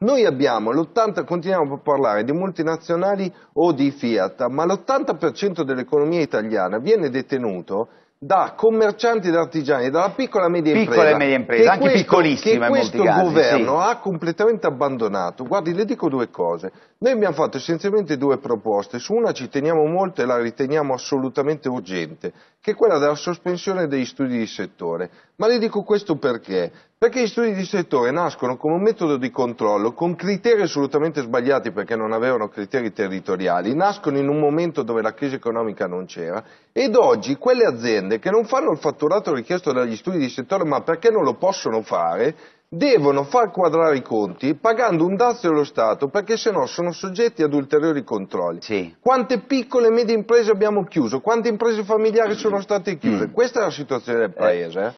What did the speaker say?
Noi abbiamo l'80, continuiamo a parlare di multinazionali o di Fiat, ma l'80% dell'economia italiana viene detenuto da commercianti ed artigiani, dalla piccola e media piccola impresa, e media impresa anche questo, piccolissima che questo casi, governo sì. ha completamente abbandonato. Guardi, le dico due cose. Noi abbiamo fatto essenzialmente due proposte, su una ci teniamo molto e la riteniamo assolutamente urgente, che è quella della sospensione degli studi di settore. Ma le dico questo perché? Perché gli studi di settore nascono come un metodo di controllo, con criteri assolutamente sbagliati perché non avevano criteri territoriali, nascono in un momento dove la crisi economica non c'era ed oggi quelle aziende aziende che non fanno il fatturato richiesto dagli studi di settore, ma perché non lo possono fare, devono far quadrare i conti pagando un dazio allo Stato perché sennò sono soggetti ad ulteriori controlli. Sì. Quante piccole e medie imprese abbiamo chiuso? Quante imprese familiari mm. sono state chiuse? Mm. Questa è la situazione del eh. Paese. Eh.